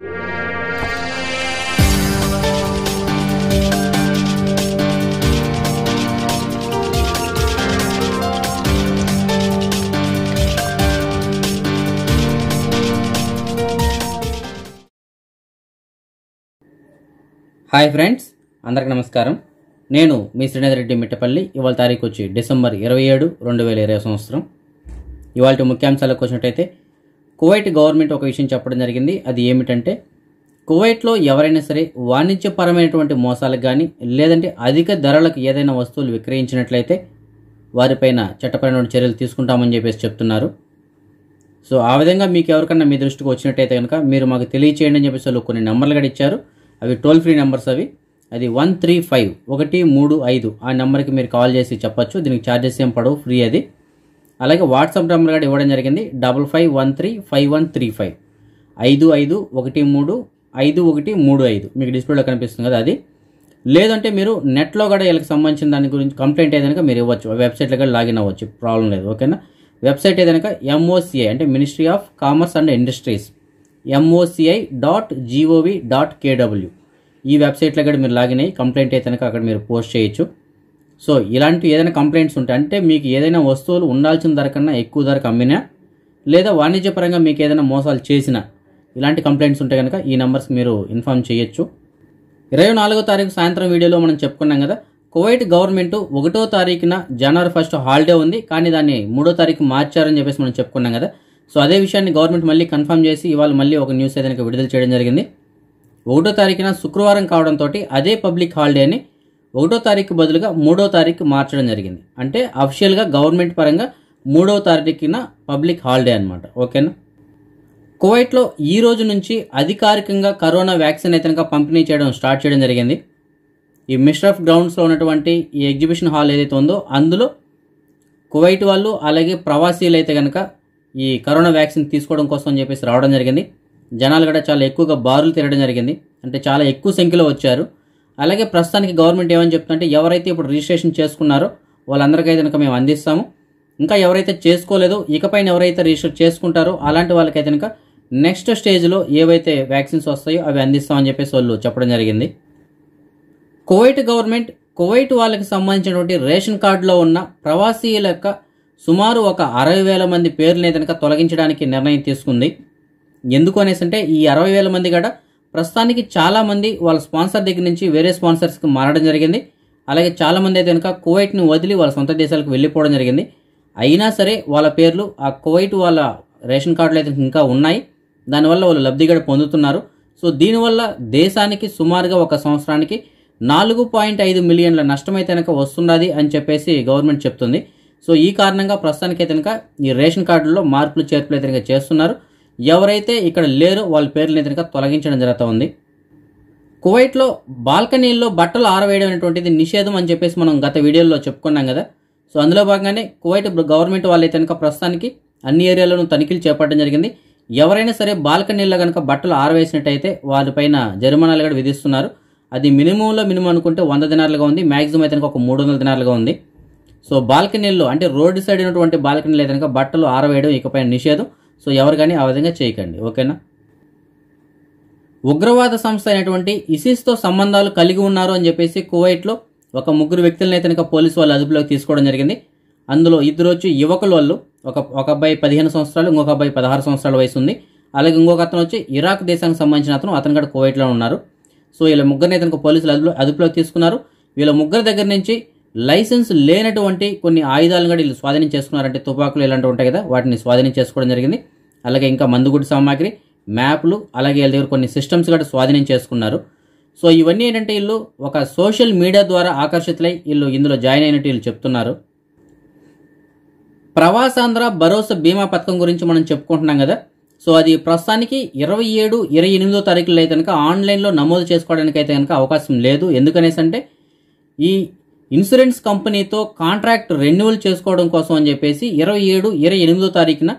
hi friends అందరికి నమస్కారం నేను మీ శ్రీనిధర్ రెడ్డి మిట్టపల్లి ఇవాళ తారీఖు వచ్చి డిసెంబర్ ఇరవై ఏడు రెండు వేల ఇరవై సంవత్సరం ఇవాళ ముఖ్యాంశాలకు వచ్చినట్టయితే కువైట్ గవర్నమెంట్ ఒక విషయం చెప్పడం జరిగింది అది ఏమిటంటే కువైట్లో ఎవరైనా సరే వాణిజ్యపరమైనటువంటి మోసాలకు కానీ లేదంటే అధిక ధరలకు ఏదైనా వస్తువులు విక్రయించినట్లయితే వారిపైన చట్టపరమైన చర్యలు తీసుకుంటామని చెప్పేసి చెప్తున్నారు సో ఆ విధంగా మీకు ఎవరికన్నా మీ దృష్టికి వచ్చినట్టయితే కనుక మీరు మాకు తెలియచేయండి అని చెప్పేసి వాళ్ళు కొన్ని నెంబర్లు కూడా ఇచ్చారు అవి టోల్ ఫ్రీ నెంబర్స్ అవి అది వన్ త్రీ ఫైవ్ ఒకటి మూడు ఐదు ఆ నెంబర్కి మీరు కాల్ చేసి చెప్పచ్చు దీనికి ఛార్జెస్ ఏం పడవు ఫ్రీ అది అలాగే వాట్సాప్ నెంబర్ కూడా ఇవ్వడం జరిగింది double five one three five one three five ఐదు ఐదు ఒకటి మూడు ఐదు ఒకటి మూడు ఐదు మీకు డిస్ప్లేలో కనిపిస్తుంది కదా అది లేదంటే మీరు నెట్లో కూడా వీళ్ళకి సంబంధించిన దాని గురించి కంప్లైంట్ ఏదైనా మీరు ఇవ్వచ్చు వెబ్సైట్లో కూడా లాగిన్ అవ్వచ్చు ప్రాబ్లం లేదు ఓకేనా వెబ్సైట్ ఏదైనా ఎంఓసిఐ అంటే ministry of commerce and industries MOCI dot GOV dot KW ఈ వెబ్సైట్లో కూడా మీరు లాగిన్ అయ్యి కంప్లైంట్ అయితే అక్కడ మీరు పోస్ట్ చేయొచ్చు సో ఇలాంటి ఏదైనా కంప్లైంట్స్ ఉంటే అంటే మీకు ఏదైనా వస్తువులు ఉండాల్సిన ధర కన్నా ఎక్కువ ధరకు అమ్మినా లేదా వాణిజ్యపరంగా మీకు ఏదైనా మోసాలు చేసినా ఇలాంటి కంప్లైంట్స్ ఉంటే కనుక ఈ నెంబర్స్ మీరు ఇన్ఫామ్ చేయొచ్చు ఇరవై నాలుగో తారీఖు సాయంత్రం వీడియోలో మనం చెప్పుకున్నాం కదా కువైట్ గవర్నమెంట్ ఒకటో తారీఖున జనవరి ఫస్ట్ హాలిడే ఉంది కానీ దాన్ని మూడో తారీఖు మార్చారని చెప్పేసి మనం చెప్పుకున్నాం కదా సో అదే విషయాన్ని గవర్నమెంట్ మళ్ళీ కన్ఫర్మ్ చేసి ఇవాళ మళ్ళీ ఒక న్యూస్ ఏదైనా విడుదల చేయడం జరిగింది ఒకటో తారీఖున శుక్రవారం కావడంతో అదే పబ్లిక్ హాలిడేని ఒకటో తారీఖు బదులుగా మూడో తారీఖు మార్చడం జరిగింది అంటే అఫిషియల్గా గవర్నమెంట్ పరంగా మూడో తారీఖున పబ్లిక్ హాలిడే అనమాట ఓకేనా కువైట్లో ఈ రోజు నుంచి అధికారికంగా కరోనా వ్యాక్సిన్ అయితే కనుక పంపిణీ చేయడం స్టార్ట్ చేయడం జరిగింది ఈ ఆఫ్ గ్రౌండ్స్లో ఉన్నటువంటి ఈ ఎగ్జిబిషన్ హాల్ ఏదైతే ఉందో అందులో కువైట్ వాళ్ళు అలాగే ప్రవాసీలు అయితే కనుక ఈ కరోనా వ్యాక్సిన్ తీసుకోవడం కోసం అని చెప్పేసి రావడం జరిగింది జనాలు కూడా చాలా ఎక్కువగా బారులు తిరగడం జరిగింది అంటే చాలా ఎక్కువ సంఖ్యలో వచ్చారు అలాగే ప్రస్తుతానికి గవర్నమెంట్ ఏమని చెప్తుందంటే ఎవరైతే ఇప్పుడు రిజిస్ట్రేషన్ చేసుకున్నారో వాళ్ళందరికైతే కనుక మేము అందిస్తాము ఇంకా ఎవరైతే చేసుకోలేదో ఇకపైన ఎవరైతే రిజిస్టర్ చేసుకుంటారో అలాంటి వాళ్ళకైతే కనుక నెక్స్ట్ స్టేజ్లో ఏవైతే వ్యాక్సిన్స్ వస్తాయో అవి అందిస్తామని చెప్పేసి వాళ్ళు చెప్పడం జరిగింది కువైట్ గవర్నమెంట్ కువైట్ వాళ్ళకి సంబంధించినటువంటి రేషన్ కార్డులో ఉన్న ప్రవాసీల యొక్క సుమారు ఒక అరవై వేల మంది పేర్లని కనుక తొలగించడానికి నిర్ణయం తీసుకుంది ఎందుకు అనేసి అంటే ఈ అరవై వేల మంది కూడా ప్రస్తుతానికి చాలామంది వాళ్ళ స్పాన్సర్ దగ్గర నుంచి వేరే స్పాన్సర్స్కి మారడం జరిగింది అలాగే చాలా మంది అయితే కనుక కువైట్ని వదిలి వాళ్ళ సొంత దేశాలకు వెళ్ళిపోవడం జరిగింది అయినా సరే వాళ్ళ పేర్లు ఆ కువైట్ వాళ్ళ రేషన్ కార్డులు అయితే ఇంకా ఉన్నాయి దానివల్ల వాళ్ళు లబ్ధి పొందుతున్నారు సో దీనివల్ల దేశానికి సుమారుగా ఒక సంవత్సరానికి నాలుగు పాయింట్ ఐదు మిలియన్ల నష్టం అయితే కనుక వస్తున్నది అని చెప్పేసి గవర్నమెంట్ చెప్తుంది సో ఈ కారణంగా ప్రస్తుతానికి అయితే కనుక ఈ రేషన్ కార్డుల్లో మార్పులు చేర్పులు అయితే కనుక చేస్తున్నారు ఎవరైతే ఇక్కడ లేరో వాళ్ళ పేర్లని కనుక తొలగించడం జరుగుతుంది కువైట్లో బాల్కనీల్లో బట్టలు ఆరవేయడం అనేటువంటిది నిషేధం అని చెప్పేసి మనం గత వీడియోలో చెప్పుకున్నాం కదా సో అందులో భాగంగానే కువైట్ గవర్నమెంట్ వాళ్ళైతే కనుక ప్రస్తుతానికి అన్ని ఏరియాలను తనిఖీలు చేపట్టడం జరిగింది ఎవరైనా సరే బాల్కనీల్లో కనుక బట్టలు ఆరవేసినట్టయితే వాళ్ళపైన జరిమానాలు కూడా విధిస్తున్నారు అది మినిమంలో మినిమం అనుకుంటే వంద దినాలుగా ఉంది మ్యాక్సిమం అయితే ఒక మూడు వందల దినాలుగా ఉంది సో బాల్కనీల్లో అంటే రోడ్డు సైడ్ ఉన్నటువంటి బాల్కనీలు అయితే బట్టలు ఆరవేయడం ఇకపై నిషేధం సో ఎవరు కానీ ఆ విధంగా చేయకండి ఓకేనా ఉగ్రవాద సంస్థ అయినటువంటి ఇసిస్తో సంబంధాలు కలిగి ఉన్నారు అని చెప్పేసి కువైట్లో ఒక ముగ్గురు వ్యక్తులను అయితే కనుక పోలీసు వాళ్ళు అదుపులోకి తీసుకోవడం జరిగింది అందులో ఇద్దరు వచ్చి యువకులు వాళ్ళు ఒక ఒక అబ్బాయి పదిహేను సంవత్సరాలు ఇంకొక అబ్బాయి పదహారు సంవత్సరాల వయసు ఉంది అలాగే ఇంకొక అతను వచ్చి ఇరాక్ దేశానికి సంబంధించిన అతను అతను కూడా కువైట్లో ఉన్నారు సో వీళ్ళ ముగ్గురిని అయితే పోలీసులు అదుపులో అదుపులోకి తీసుకున్నారు వీళ్ళ ముగ్గురు దగ్గర నుంచి లైసెన్స్ లేనటువంటి కొన్ని ఆయుధాలను కూడా వీళ్ళు స్వాధీనం చేసుకున్నారంటే తుపాకులు ఇలాంటివి ఉంటాయి కదా వాటిని స్వాధీనం చేసుకోవడం జరిగింది అలాగే ఇంకా మందుగుడి సామాగ్రి మ్యాప్లు అలాగే వీళ్ళ దగ్గర కొన్ని సిస్టమ్స్ కూడా స్వాధీనం చేసుకున్నారు సో ఇవన్నీ ఏంటంటే వీళ్ళు ఒక సోషల్ మీడియా ద్వారా ఆకర్షితులై వీళ్ళు ఇందులో జాయిన్ అయినట్టు వీళ్ళు చెప్తున్నారు ప్రవాసాంధ్ర భరోసా బీమా పథకం గురించి మనం చెప్పుకుంటున్నాం కదా సో అది ప్రస్తుతానికి ఇరవై ఏడు ఇరవై ఎనిమిదో తారీఖులో అయితే కనుక ఆన్లైన్లో నమోదు చేసుకోవడానికి అయితే కనుక అవకాశం లేదు ఎందుకనేసి అంటే ఈ ఇన్సూరెన్స్ కంపెనీతో కాంట్రాక్ట్ రెన్యువల్ చేసుకోవడం కోసం అని చెప్పేసి ఇరవై ఏడు ఇరవై ఎనిమిదో తారీఖున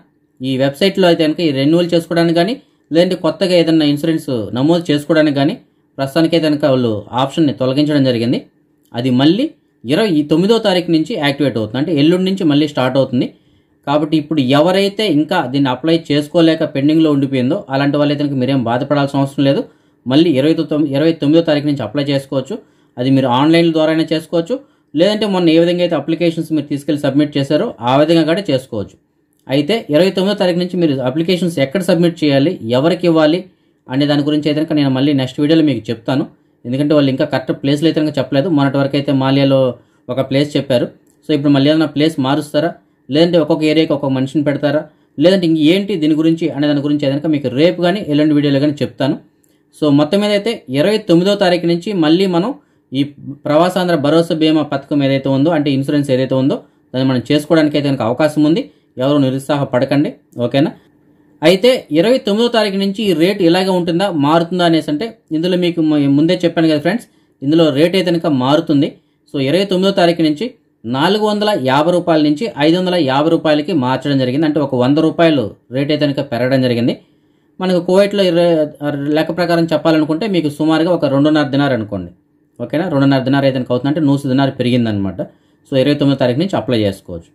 ఈ వెబ్సైట్లో అయితే కనుక ఈ రెన్యువల్ చేసుకోవడానికి కానీ లేదంటే కొత్తగా ఏదైనా ఇన్సూరెన్స్ నమోదు చేసుకోవడానికి కానీ ప్రస్తుతానికైతే కనుక వాళ్ళు ఆప్షన్ని తొలగించడం జరిగింది అది మళ్ళీ ఇరవై తొమ్మిదో తారీఖు నుంచి యాక్టివేట్ అవుతుంది అంటే ఎల్లుండి నుంచి మళ్ళీ స్టార్ట్ అవుతుంది కాబట్టి ఇప్పుడు ఎవరైతే ఇంకా దీన్ని అప్లై చేసుకోలేక పెండింగ్లో ఉండిపోయిందో అలాంటి వాళ్ళైతే కనుక మీరేం బాధపడాల్సిన అవసరం లేదు మళ్ళీ ఇరవై తొమ్మిది ఇరవై తొమ్మిదో తారీఖు నుంచి అప్లై చేసుకోవచ్చు అది మీరు ఆన్లైన్ ద్వారానే చేసుకోవచ్చు లేదంటే మొన్న ఏ విధంగా అయితే అప్లికేషన్స్ మీరు తీసుకెళ్ళి సబ్మిట్ చేశారో ఆ విధంగా కూడా చేసుకోవచ్చు అయితే ఇరవై తొమ్మిదో తారీఖు నుంచి మీరు అప్లికేషన్స్ ఎక్కడ సబ్మిట్ చేయాలి ఎవరికి ఇవ్వాలి అనే దాని గురించి అయితే కనుక నేను మళ్ళీ నెక్స్ట్ వీడియోలో మీకు చెప్తాను ఎందుకంటే వాళ్ళు ఇంకా కరెక్ట్ ప్లేస్లు అయితే కనుక చెప్పలేదు మొన్నటి వరకు అయితే మాల్యాలో ఒక ప్లేస్ చెప్పారు సో ఇప్పుడు మళ్ళీ ఏదైనా ప్లేస్ మారుస్తారా లేదంటే ఒక్కొక్క ఏరియాకి ఒక్కొక్క మనిషిని పెడతారా లేదంటే ఇంక ఏంటి దీని గురించి అనే దాని గురించి అయితే మీకు రేపు కానీ ఎల్లుండి వీడియోలో కానీ చెప్తాను సో మొత్తం మీద అయితే ఇరవై తొమ్మిదో తారీఖు నుంచి మళ్ళీ మనం ఈ ప్రవాసాంధ్ర భరోసా బీమా పథకం ఏదైతే ఉందో అంటే ఇన్సూరెన్స్ ఏదైతే ఉందో దాన్ని మనం చేసుకోవడానికి అయితే కనుక అవకాశం ఉంది ఎవరు నిరుత్సాహపడకండి ఓకేనా అయితే ఇరవై తొమ్మిదో తారీఖు నుంచి ఈ రేట్ ఇలాగే ఉంటుందా మారుతుందా అనేసి అంటే ఇందులో మీకు ముందే చెప్పాను కదా ఫ్రెండ్స్ ఇందులో రేట్ అయితే కనుక మారుతుంది సో ఇరవై తొమ్మిదో తారీఖు నుంచి నాలుగు వందల యాభై రూపాయల నుంచి ఐదు వందల యాభై రూపాయలకి మార్చడం జరిగింది అంటే ఒక వంద రూపాయలు రేట్ అయితే కనుక పెరగడం జరిగింది మనకు కోవిట్లో లెక్క ప్రకారం చెప్పాలనుకుంటే మీకు సుమారుగా ఒక రెండున్నర దినారు అనుకోండి ఓకేనా రెండున్నర దినారు అయితే అవుతుందంటే నూసు దినారు పెరిగిందనమాట సో ఇరవై తొమ్మిది తారీఖు నుంచి అప్లై చేసుకోవచ్చు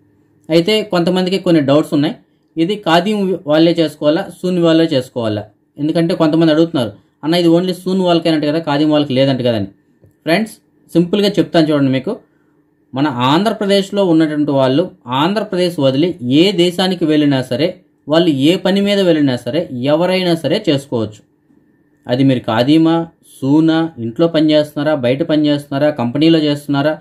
అయితే కొంతమందికి కొన్ని డౌట్స్ ఉన్నాయి ఇది ఖాదీం వాళ్ళే చేసుకోవాలా సూన్ వాళ్ళే చేసుకోవాలా ఎందుకంటే కొంతమంది అడుగుతున్నారు అన్న ఇది ఓన్లీ సూన్ వాళ్ళకేనంట కదా ఖాదీం వాళ్ళకి లేదంట కదని ఫ్రెండ్స్ సింపుల్గా చెప్తాను చూడండి మీకు మన ఆంధ్రప్రదేశ్లో ఉన్నటువంటి వాళ్ళు ఆంధ్రప్రదేశ్ వదిలి ఏ దేశానికి వెళ్ళినా సరే వాళ్ళు ఏ పని మీద వెళ్ళినా సరే ఎవరైనా సరే చేసుకోవచ్చు అది మీరు ఖాదీమా సూనా ఇంట్లో పని చేస్తున్నారా బయట పని చేస్తున్నారా కంపెనీలో చేస్తున్నారా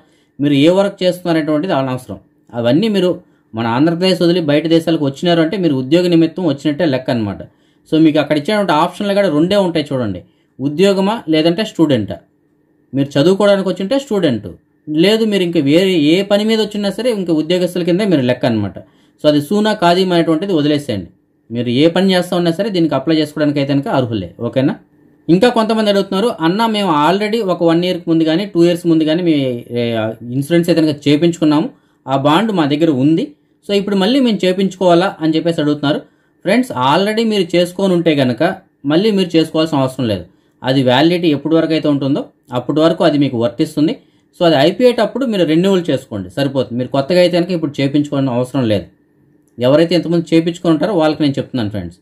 మీరు ఏ వర్క్ చేస్తున్నారనేటువంటిది అనవసరం అవన్నీ మీరు మన ఆంధ్రప్రదేశ్ వదిలి బయట దేశాలకు వచ్చినారు అంటే మీరు ఉద్యోగ నిమిత్తం వచ్చినట్టే లెక్క అనమాట సో మీకు అక్కడ ఇచ్చినటువంటి ఆప్షన్లు కూడా రెండే ఉంటాయి చూడండి ఉద్యోగమా లేదంటే స్టూడెంటా మీరు చదువుకోవడానికి వచ్చింటే స్టూడెంట్ లేదు మీరు ఇంకా వేరే ఏ పని మీద వచ్చినా సరే ఇంకా ఉద్యోగస్తుల కింద మీరు లెక్క అనమాట సో అది సూనా కాదీం అనేటువంటిది వదిలేసేయండి మీరు ఏ పని చేస్తా ఉన్నా సరే దీనికి అప్లై చేసుకోవడానికి అయితే కనుక అర్హులే ఓకేనా ఇంకా కొంతమంది అడుగుతున్నారు అన్న మేము ఆల్రెడీ ఒక వన్ ఇయర్కి ముందు కానీ టూ ఇయర్స్ ముందు కానీ మేము ఇన్సూరెన్స్ అయితే చేయించుకున్నాము ఆ బాండ్ మా దగ్గర ఉంది సో ఇప్పుడు మళ్ళీ మేము చేయించుకోవాలా అని చెప్పేసి అడుగుతున్నారు ఫ్రెండ్స్ ఆల్రెడీ మీరు చేసుకొని ఉంటే కనుక మళ్ళీ మీరు చేసుకోవాల్సిన అవసరం లేదు అది వ్యాలిడిటీ ఎప్పటి వరకు అయితే ఉంటుందో అప్పటి వరకు అది మీకు వర్తిస్తుంది సో అది అయిపోయేటప్పుడు మీరు రెన్యువల్ చేసుకోండి సరిపోతుంది మీరు కొత్తగా అయితే కనుక ఇప్పుడు చేయించుకోవడం అవసరం లేదు ఎవరైతే ఇంతకుముందు ఉంటారో వాళ్ళకి నేను చెప్తున్నాను ఫ్రెండ్స్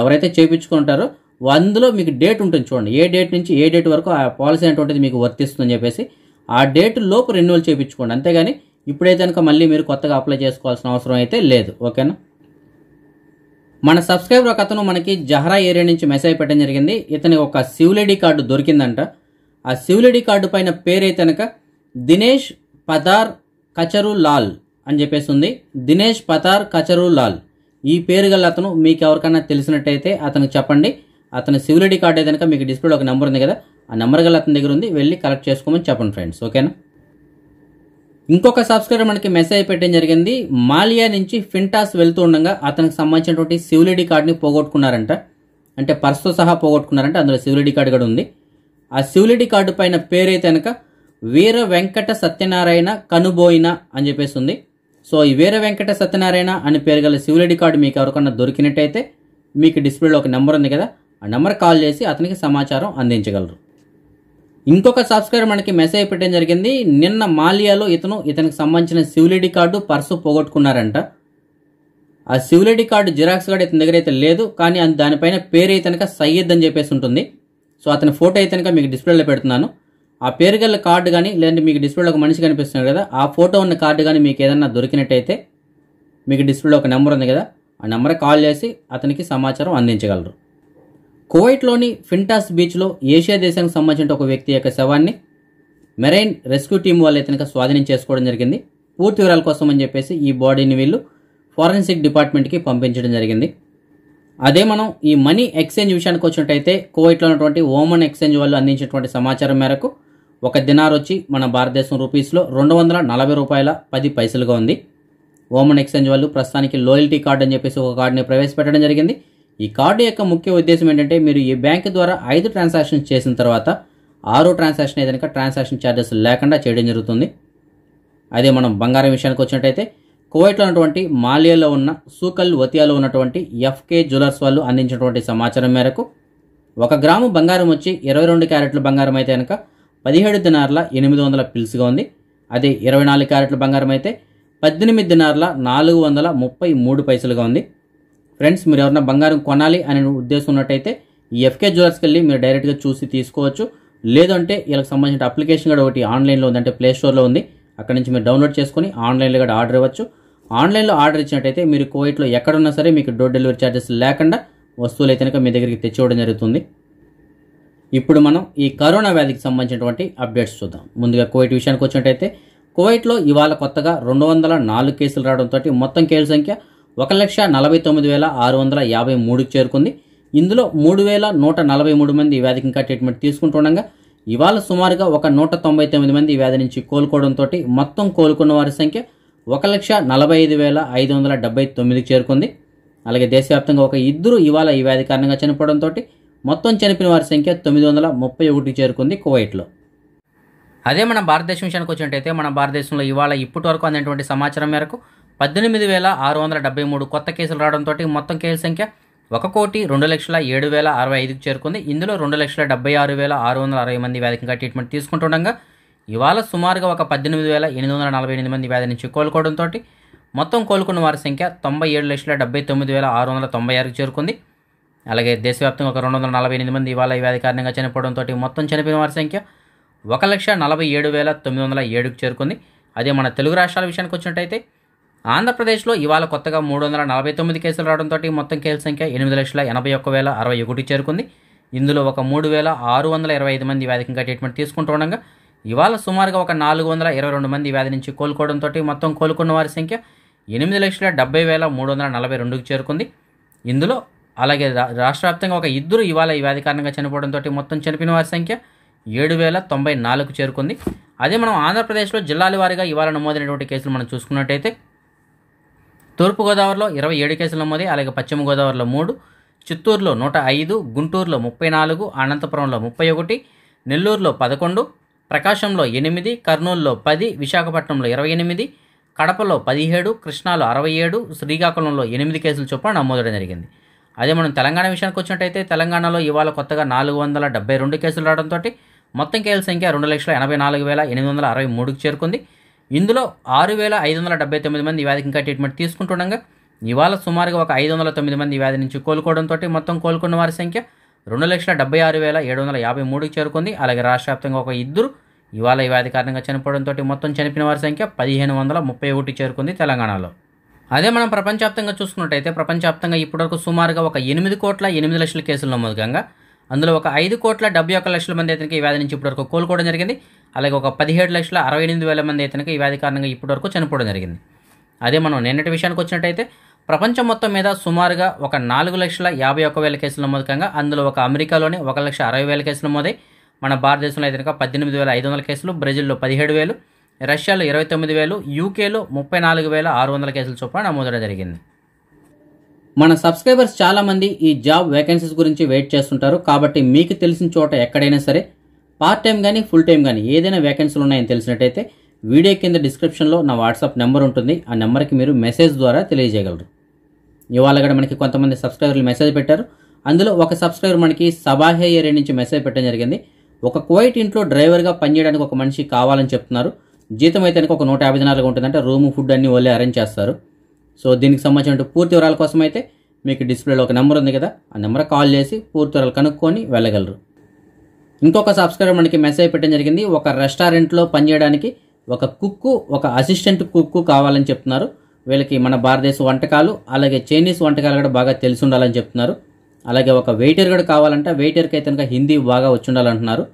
ఎవరైతే చేయించుకుంటారో అందులో మీకు డేట్ ఉంటుంది చూడండి ఏ డేట్ నుంచి ఏ డేట్ వరకు ఆ పాలసీ అనేటువంటిది మీకు వర్తిస్తుందని చెప్పేసి ఆ డేట్ లోపు రెన్యువల్ చేయించుకోండి అంతేగాని ఇప్పుడైతే కనుక మళ్ళీ మీరు కొత్తగా అప్లై చేసుకోవాల్సిన అవసరం అయితే లేదు ఓకేనా మన సబ్స్క్రైబర్ ఒక అతను మనకి జహరా ఏరియా నుంచి మెసేజ్ పెట్టడం జరిగింది ఇతని ఒక సివిలిడి కార్డు దొరికిందంట ఆ సివిలిడి కార్డు పైన పేరైతే కనుక దినేష్ పదార్ కచరు లాల్ అని చెప్పేసి ఉంది దినేష్ పతార్ కచరు లాల్ ఈ పేరు గల అతను మీకు ఎవరికైనా తెలిసినట్టయితే అతనికి చెప్పండి అతని సివిల్ ఐడి కార్డ్ అయితే కనుక మీకు డిస్ప్లేలో ఒక నెంబర్ ఉంది కదా ఆ నెంబర్ గల అతని దగ్గర ఉంది వెళ్ళి కలెక్ట్ చేసుకోమని చెప్పండి ఫ్రెండ్స్ ఓకేనా ఇంకొక సబ్స్క్రైబర్ మనకి మెసేజ్ పెట్టడం జరిగింది మాలియా నుంచి ఫింటాస్ వెళ్తూ ఉండగా అతనికి సంబంధించినటువంటి సివిల్ ఐడి కార్డుని పోగొట్టుకున్నారంట అంటే పర్సుతో సహా పోగొట్టుకున్నారంటే అందులో సివిల్ ఐడి కార్డు కూడా ఉంది ఆ సివిల్ ఐడి కార్డు పైన పేరైతే కనుక వీర వెంకట సత్యనారాయణ కనుబోయిన అని చెప్పేసి ఉంది సో ఈ వీర వెంకట సత్యనారాయణ అని పేరు గల సివిల్ ఐడి కార్డు మీకు ఎవరికన్నా దొరికినట్టయితే మీకు డిస్ప్లేలో ఒక నెంబర్ ఉంది కదా ఆ నెంబర్ కాల్ చేసి అతనికి సమాచారం అందించగలరు ఇంకొక సబ్స్క్రైబర్ మనకి మెసేజ్ పెట్టడం జరిగింది నిన్న మాలియాలో ఇతను ఇతనికి సంబంధించిన సివిలిటీ కార్డు పర్సు పోగొట్టుకున్నారంట ఆ సివిలిటీ కార్డు జిరాక్స్ కార్డు ఇతని దగ్గర అయితే లేదు కానీ దానిపైన పేరు ఇతనిక సయ్యద్ అని చెప్పేసి ఉంటుంది సో అతని ఫోటో ఇతనిక మీకు డిస్ప్లేలో పెడుతున్నాను ఆ పేరు గల కార్డు కానీ లేదంటే మీకు డిస్ప్లేలో ఒక మనిషి కనిపిస్తున్నాడు కదా ఆ ఫోటో ఉన్న కార్డు కానీ మీకు ఏదన్నా దొరికినట్టయితే మీకు డిస్ప్లేలో ఒక నెంబర్ ఉంది కదా ఆ నెంబర్ కాల్ చేసి అతనికి సమాచారం అందించగలరు కువైట్లోని ఫింటాస్ బీచ్లో ఏషియా దేశానికి సంబంధించిన ఒక వ్యక్తి యొక్క శవాన్ని మెరైన్ రెస్క్యూ టీం వాళ్ళు అయితే స్వాధీనం చేసుకోవడం జరిగింది పూర్తి వివరాల కోసం అని చెప్పేసి ఈ బాడీని వీళ్ళు ఫారెన్సిక్ డిపార్ట్మెంట్కి పంపించడం జరిగింది అదే మనం ఈ మనీ ఎక్స్చేంజ్ విషయానికి వచ్చినట్టయితే కువైట్లో ఉన్నటువంటి ఓమన్ ఎక్స్చేంజ్ వాళ్ళు అందించినటువంటి సమాచారం మేరకు ఒక దినార్ వచ్చి మన భారతదేశం రూపీస్లో రెండు వందల నలభై రూపాయల పది పైసలుగా ఉంది ఓమన్ ఎక్స్చేంజ్ వాళ్ళు ప్రస్తుతానికి లోయల్టీ కార్డు అని చెప్పేసి ఒక కార్డుని ప్రవేశపెట్టడం జరిగింది ఈ కార్డు యొక్క ముఖ్య ఉద్దేశం ఏంటంటే మీరు ఈ బ్యాంక్ ద్వారా ఐదు ట్రాన్సాక్షన్స్ చేసిన తర్వాత ఆరో ట్రాన్సాక్షన్ ఏదైనా ట్రాన్సాక్షన్ ఛార్జెస్ లేకుండా చేయడం జరుగుతుంది అదే మనం బంగారం విషయానికి వచ్చినట్టయితే కువైట్లో ఉన్నటువంటి మాలియాలో ఉన్న సూకల్ వతియాలో ఉన్నటువంటి ఎఫ్కే జ్యువెలర్స్ వాళ్ళు అందించినటువంటి సమాచారం మేరకు ఒక గ్రాము బంగారం వచ్చి ఇరవై రెండు క్యారెట్ల బంగారం అయితే కనుక పదిహేడు దినార్ల ఎనిమిది వందల పిల్స్గా ఉంది అదే ఇరవై నాలుగు క్యారెట్ల బంగారం అయితే పద్దెనిమిది దినార్ల నాలుగు వందల ముప్పై మూడు పైసలుగా ఉంది ఫ్రెండ్స్ మీరు ఎవరైనా బంగారం కొనాలి అనే ఉద్దేశం ఉన్నట్టయితే ఈ ఎఫ్కే జ్యువెలర్స్కి వెళ్ళి మీరు డైరెక్ట్గా చూసి తీసుకోవచ్చు లేదంటే వీళ్ళకి సంబంధించిన అప్లికేషన్ కూడా ఒకటి ఆన్లైన్లో ఉంది అంటే ప్లేస్టోర్లో ఉంది అక్కడ నుంచి మీరు డౌన్లోడ్ చేసుకొని ఆన్లైన్లో కూడా ఆర్డర్ ఇవ్వచ్చు ఆన్లైన్లో ఆర్డర్ ఇచ్చినట్టయితే మీరు కోవిట్లో ఎక్కడున్నా సరే మీకు డోర్ డెలివరీ ఛార్జెస్ లేకుండా వస్తువులు అయితే మీ దగ్గరికి తెచ్చివ్వడం జరుగుతుంది ఇప్పుడు మనం ఈ కరోనా వ్యాధికి సంబంధించినటువంటి అప్డేట్స్ చూద్దాం ముందుగా కోవిట్ విషయానికి వచ్చినట్టయితే కోవిట్లో ఇవాళ కొత్తగా రెండు వందల నాలుగు కేసులు రావడంతో మొత్తం కేసుల సంఖ్య ఒక లక్ష నలభై తొమ్మిది వేల ఆరు వందల యాభై మూడుకు చేరుకుంది ఇందులో మూడు వేల నూట నలభై మూడు మంది ఈ వ్యాధికి ఇంకా ట్రీట్మెంట్ తీసుకుంటుండగా ఇవాళ సుమారుగా ఒక నూట తొంభై తొమ్మిది మంది ఈ వ్యాధి నుంచి కోలుకోవడంతో మొత్తం కోలుకున్న వారి సంఖ్య ఒక లక్ష నలభై ఐదు వేల ఐదు వందల డెబ్బై తొమ్మిదికి చేరుకుంది అలాగే దేశవ్యాప్తంగా ఒక ఇద్దరు ఇవాళ ఈ వ్యాధి కారణంగా చనిపోవడంతో మొత్తం చనిపోయిన వారి సంఖ్య తొమ్మిది వందల ముప్పై ఒకటికి చేరుకుంది కువైట్లో అదే మన భారతదేశం విషయానికి వచ్చినట్టయితే మన భారతదేశంలో ఇవాళ ఇప్పటి వరకు అనేటువంటి సమాచారం మేరకు పద్దెనిమిది వేల ఆరు వందల డెబ్బై మూడు కొత్త కేసులు రావడంతో మొత్తం కేసుల సంఖ్య ఒక కోటి రెండు లక్షల ఏడు వేల అరవై ఐదుకు చేరుకుంది ఇందులో రెండు లక్షల డెబ్బై ఆరు వేల ఆరు వందల అరవై మంది వ్యాధికంగా ట్రీట్మెంట్ తీసుకుంటుండగా ఇవాళ సుమారుగా ఒక పద్దెనిమిది వేల ఎనిమిది వందల నలభై ఎనిమిది మంది వ్యాధి నుంచి కోలుకోవడంతో మొత్తం కోలుకున్న వారి సంఖ్య తొంభై ఏడు లక్షల డెబ్బై తొమ్మిది వేల ఆరు వందల తొంభై ఆరుకు చేరుకుంది అలాగే దేశవ్యాప్తంగా ఒక రెండు వందల నలభై ఎనిమిది మంది ఇవాళ ఈ వ్యాధి కారణంగా చనిపోవడంతో మొత్తం చనిపోయిన వారి సంఖ్య ఒక లక్ష నలభై ఏడు వేల తొమ్మిది వందల ఏడుకు చేరుకుంది అదే మన తెలుగు రాష్ట్రాల విషయానికి వచ్చినట్టయితే ఆంధ్రప్రదేశ్లో ఇవాళ కొత్తగా మూడు వందల నలభై తొమ్మిది కేసులు రావడంతో మొత్తం కేసుల సంఖ్య ఎనిమిది లక్షల ఎనభై ఒక్క వేల అరవై ఒకటి చేరుకుంది ఇందులో ఒక మూడు వేల ఆరు వందల ఇరవై ఐదు మంది వ్యాధికంగా ట్రీట్మెంట్ తీసుకుంటూ ఉండగా ఇవాళ సుమారుగా ఒక నాలుగు వందల ఇరవై రెండు మంది వ్యాధి నుంచి కోలుకోవడంతో మొత్తం కోలుకున్న వారి సంఖ్య ఎనిమిది లక్షల డెబ్బై వేల మూడు వందల నలభై రెండుకు చేరుకుంది ఇందులో అలాగే రాష్ట్ర వ్యాప్తంగా ఒక ఇద్దరు ఇవాళ ఈ వ్యాధి కారణంగా చనిపోవడంతో మొత్తం చనిపోయిన వారి సంఖ్య ఏడు వేల తొంభై నాలుగు చేరుకుంది అదే మనం ఆంధ్రప్రదేశ్లో జిల్లాల వారీగా ఇవాళ నమోదైనటువంటి కేసులు మనం చూసుకున్నట్టయితే తూర్పుగోదావరిలో ఇరవై ఏడు కేసులు నమోదై అలాగే పశ్చిమ గోదావరిలో మూడు చిత్తూరులో నూట ఐదు గుంటూరులో ముప్పై నాలుగు అనంతపురంలో ముప్పై ఒకటి నెల్లూరులో పదకొండు ప్రకాశంలో ఎనిమిది కర్నూలులో పది విశాఖపట్నంలో ఇరవై ఎనిమిది కడపలో పదిహేడు కృష్ణాలో అరవై ఏడు శ్రీకాకుళంలో ఎనిమిది కేసులు చొప్పున నమోదడం జరిగింది అదే మనం తెలంగాణ విషయానికి వచ్చినట్టయితే తెలంగాణలో ఇవాళ కొత్తగా నాలుగు వందల డెబ్బై రెండు కేసులు రావడంతో మొత్తం కేసుల సంఖ్య రెండు లక్షల ఎనభై నాలుగు వేల ఎనిమిది వందల అరవై మూడుకు చేరుకుంది ఇందులో ఆరు వేల ఐదు వందల డెబ్బై తొమ్మిది మంది ఈ వ్యాధికి ఇంకా ట్రీట్మెంట్ తీసుకుంటుండగా ఇవాళ సుమారుగా ఒక ఐదు వందల తొమ్మిది మంది వ్యాధి నుంచి కోలుకోవడంతో మొత్తం కోలుకున్న వారి సంఖ్య రెండు లక్షల డెబ్బై ఆరు వేల ఏడు వందల యాభై మూడుకి చేరుకుంది అలాగే రాష్ట్ర వ్యాప్తంగా ఒక ఇద్దరు ఇవాళ ఈ వ్యాధి కారణంగా చనిపోవడంతో మొత్తం చనిపోయిన వారి సంఖ్య పదిహేను వందల ముప్పై ఒకటి చేరుకుంది తెలంగాణలో అదే మనం ప్రపంచవ్యాప్తంగా చూసుకున్నట్టయితే ప్రపంచవ్యాప్తంగా ఇప్పటివరకు సుమారుగా ఒక ఎనిమిది కోట్ల ఎనిమిది లక్షల కేసులు నమోదు అందులో ఒక ఐదు కోట్ల డెబ్బై ఒక్క లక్షల మంది అయితే ఈ వ్యాధి నుంచి ఇప్పటివరకు కోలుకోవడం జరిగింది అలాగే ఒక పదిహేడు లక్షల అరవై ఎనిమిది వేల మంది అయితే ఈ వ్యాధి కారణంగా ఇప్పటివరకు చనిపోవడం జరిగింది అదే మనం నిన్నటి విషయానికి వచ్చినట్టయితే ప్రపంచం మొత్తం మీద సుమారుగా ఒక నాలుగు లక్షల యాభై ఒక్క వేల కేసులు నమోదు కాగా అందులో ఒక అమెరికాలోనే ఒక లక్ష అరవై వేల కేసులు నమోదై మన భారతదేశంలో అయితే పద్దెనిమిది వేల ఐదు వందల కేసులు బ్రెజిల్లో పదిహేడు వేలు రష్యాలో ఇరవై తొమ్మిది వేలు యూకేలో ముప్పై నాలుగు వేల ఆరు వందల కేసుల చొప్పున నమోదడం జరిగింది మన సబ్స్క్రైబర్స్ చాలామంది ఈ జాబ్ వేకెన్సీస్ గురించి వెయిట్ చేస్తుంటారు కాబట్టి మీకు తెలిసిన చోట ఎక్కడైనా సరే పార్ట్ టైం కానీ ఫుల్ టైం కానీ ఏదైనా వేకెన్సీలు ఉన్నాయని తెలిసినట్టయితే వీడియో కింద డిస్క్రిప్షన్లో నా వాట్సాప్ నెంబర్ ఉంటుంది ఆ నెంబర్కి మీరు మెసేజ్ ద్వారా తెలియజేయగలరు ఇవాళ కూడా మనకి కొంతమంది సబ్స్క్రైబర్లు మెసేజ్ పెట్టారు అందులో ఒక సబ్స్క్రైబర్ మనకి సబాహే ఏరియా నుంచి మెసేజ్ పెట్టడం జరిగింది ఒక క్వైట్ ఇంట్లో డ్రైవర్గా పనిచేయడానికి ఒక మనిషి కావాలని చెప్తున్నారు జీతం అయితే ఒక నూట యాభై దినాలుగా ఉంటుందంటే రూమ్ ఫుడ్ అన్నీ వాళ్ళే అరేంజ్ చేస్తారు సో దీనికి సంబంధించిన పూర్తి వివరాల కోసం అయితే మీకు డిస్ప్లేలో ఒక నెంబర్ ఉంది కదా ఆ నెంబర్ కాల్ చేసి పూర్తి వివరాలు కనుక్కొని వెళ్ళగలరు ఇంకొక సబ్స్క్రైబర్ మనకి మెసేజ్ పెట్టడం జరిగింది ఒక రెస్టారెంట్లో పనిచేయడానికి ఒక కుక్కు ఒక అసిస్టెంట్ కుక్కు కావాలని చెప్తున్నారు వీళ్ళకి మన భారతదేశ వంటకాలు అలాగే చైనీస్ వంటకాలు కూడా బాగా తెలిసి ఉండాలని చెప్తున్నారు అలాగే ఒక వెయిటర్ కూడా కావాలంటే వెయిటర్కి అయితే కనుక హిందీ బాగా వచ్చి ఉండాలంటున్నారు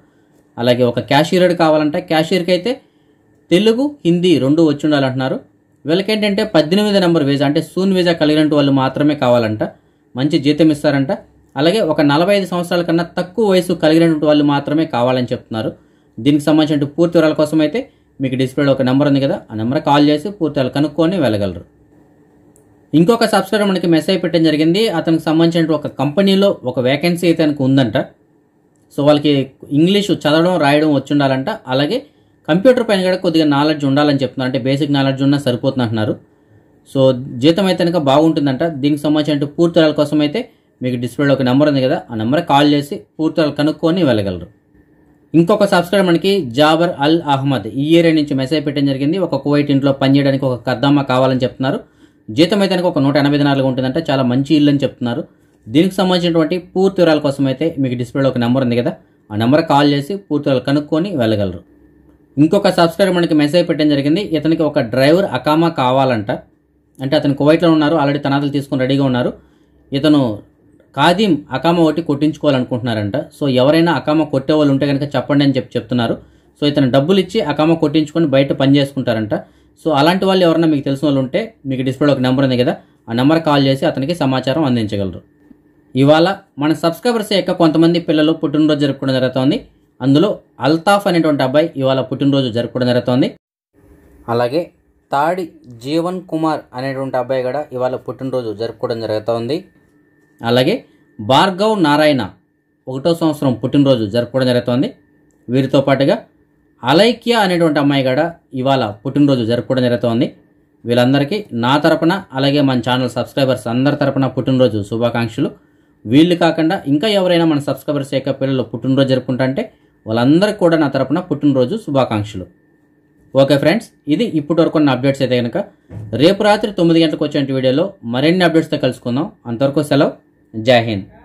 అలాగే ఒక క్యాషియర్ కావాలంటే క్యాషియర్కి అయితే తెలుగు హిందీ రెండు వచ్చి ఉండాలంటున్నారు ఏంటంటే పద్దెనిమిది నెంబర్ వీజా అంటే సూన్ వీజా కలిగినట్టు వాళ్ళు మాత్రమే కావాలంట మంచి జీతం ఇస్తారంట అలాగే ఒక నలభై ఐదు సంవత్సరాల కన్నా తక్కువ వయసు కలిగినటువంటి వాళ్ళు మాత్రమే కావాలని చెప్తున్నారు దీనికి సంబంధించిన పూర్తి వివరాల కోసం అయితే మీకు డిస్ప్లేలో ఒక నెంబర్ ఉంది కదా ఆ నెంబర్ కాల్ చేసి పూర్తి వివరాలు కనుక్కొని వెళ్ళగలరు ఇంకొక సబ్స్క్రైబర్ మనకి మెసేజ్ పెట్టడం జరిగింది అతనికి సంబంధించిన ఒక కంపెనీలో ఒక వేకెన్సీ అయితే ఆయనకు ఉందంట సో వాళ్ళకి ఇంగ్లీష్ చదవడం రాయడం వచ్చి ఉండాలంట అలాగే కంప్యూటర్ పైన కూడా కొద్దిగా నాలెడ్జ్ ఉండాలని చెప్తున్నారు అంటే బేసిక్ నాలెడ్జ్ ఉన్నా సరిపోతుంది అంటున్నారు సో జీతం అయితే కనుక బాగుంటుందంట దీనికి సంబంధించిన పూర్తి కోసం అయితే మీకు డిస్ప్లేలో ఒక నెంబర్ ఉంది కదా ఆ నెంబర్కి కాల్ చేసి పూర్తిగా కనుక్కొని వెళ్ళగలరు ఇంకొక సబ్స్క్రైబర్ మనకి జాబర్ అల్ అహ్మద్ ఈ ఏరియా నుంచి మెసేజ్ పెట్టడం జరిగింది ఒక కువైట్ ఇంట్లో పనిచేయడానికి ఒక కద్దమ్మ కావాలని చెప్తున్నారు జీతం అయితే ఒక నూట ఎనభై నాలుగు ఉంటుందంటే చాలా మంచి ఇల్లు అని చెప్తున్నారు దీనికి సంబంధించినటువంటి పూర్తి వివరాల కోసం అయితే మీకు డిస్ప్లేలో ఒక నెంబర్ ఉంది కదా ఆ నెంబర్ కాల్ చేసి పూర్తి వివరాలు కనుక్కొని వెళ్ళగలరు ఇంకొక సబ్స్క్రైబర్ మనకి మెసేజ్ పెట్టడం జరిగింది ఇతనికి ఒక డ్రైవర్ అకామా కావాలంట అంటే అతను కువైట్లో ఉన్నారు ఆల్రెడీ తనాదలు తీసుకుని రెడీగా ఉన్నారు ఇతను ఖాదీం అకామ ఒకటి కొట్టించుకోవాలనుకుంటున్నారంట సో ఎవరైనా అకామ కొట్టే వాళ్ళు ఉంటే కనుక చెప్పండి అని చెప్పి చెప్తున్నారు సో ఇతను డబ్బులు ఇచ్చి అకామ కొట్టించుకొని బయట పని చేసుకుంటారంట సో అలాంటి వాళ్ళు ఎవరైనా మీకు తెలిసిన వాళ్ళు ఉంటే మీకు డిస్ప్లేలో ఒక నెంబర్ ఉంది కదా ఆ నెంబర్ కాల్ చేసి అతనికి సమాచారం అందించగలరు ఇవాళ మన సబ్స్క్రైబర్స్ యొక్క కొంతమంది పిల్లలు పుట్టినరోజు జరుపుకోవడం జరుగుతోంది అందులో అల్తాఫ్ అనేటువంటి అబ్బాయి ఇవాళ పుట్టినరోజు జరుపుకోవడం జరుగుతోంది అలాగే తాడి జీవన్ కుమార్ అనేటువంటి అబ్బాయి కూడా ఇవాళ పుట్టినరోజు జరుపుకోవడం జరుగుతోంది అలాగే భార్గవ్ నారాయణ ఒకటో సంవత్సరం పుట్టినరోజు జరుపుకోవడం జరుగుతోంది వీరితో పాటుగా అలైక్య అనేటువంటి అమ్మాయి కూడా ఇవాళ పుట్టినరోజు జరుపుకోవడం జరుగుతోంది వీళ్ళందరికీ నా తరపున అలాగే మన ఛానల్ సబ్స్క్రైబర్స్ అందరి తరపున పుట్టినరోజు శుభాకాంక్షలు వీళ్ళు కాకుండా ఇంకా ఎవరైనా మన సబ్స్క్రైబర్స్ యొక్క పిల్లలు పుట్టినరోజు జరుపుకుంటా అంటే వాళ్ళందరికీ కూడా నా తరపున పుట్టినరోజు శుభాకాంక్షలు ఓకే ఫ్రెండ్స్ ఇది ఇప్పటి వరకు ఉన్న అప్డేట్స్ అయితే కనుక రేపు రాత్రి తొమ్మిది గంటలకు వచ్చే వీడియోలో మరిన్ని అప్డేట్స్తో కలుసుకుందాం అంతవరకు సెలవు జై హింద్